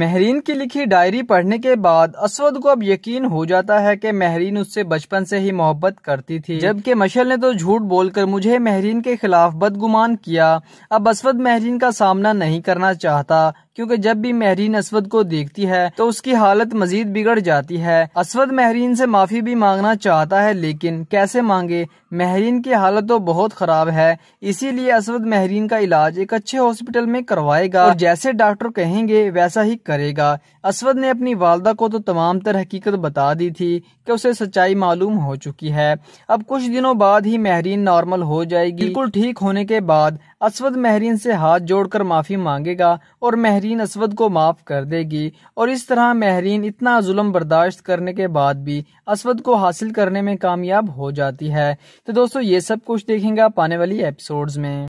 महरीन की लिखी डायरी पढ़ने के बाद असवद को अब यकीन हो जाता है कि महरीन उससे बचपन से ही मोहब्बत करती थी जबकि मशल ने तो झूठ बोलकर मुझे महरीन के खिलाफ बदगुमान किया अब असवद महरीन का सामना नहीं करना चाहता क्योंकि जब भी महरीन असवद को देखती है तो उसकी हालत मजीद बिगड़ जाती है असवद महरीन से माफी भी मांगना चाहता है लेकिन कैसे मांगे महरीन की हालत तो बहुत खराब है इसीलिए असवद महरीन का इलाज एक अच्छे हॉस्पिटल में करवाएगा और जैसे डॉक्टर कहेंगे वैसा ही करेगा असवद ने अपनी वालदा को तो तमाम तर हकीकत बता दी थी कि उसे सच्चाई मालूम हो चुकी है अब कुछ दिनों बाद ही महरीन नॉर्मल हो जाएगी बिल्कुल ठीक होने के बाद असवद महरीन से हाथ जोड़कर माफ़ी मांगेगा और महरीन असवद को माफ़ कर देगी और इस तरह महरीन इतना जुल्म बर्दाश्त करने के बाद भी असवद को हासिल करने में कामयाब हो जाती है तो दोस्तों ये सब कुछ देखेंगे आप आने वाली एपिसोड्स में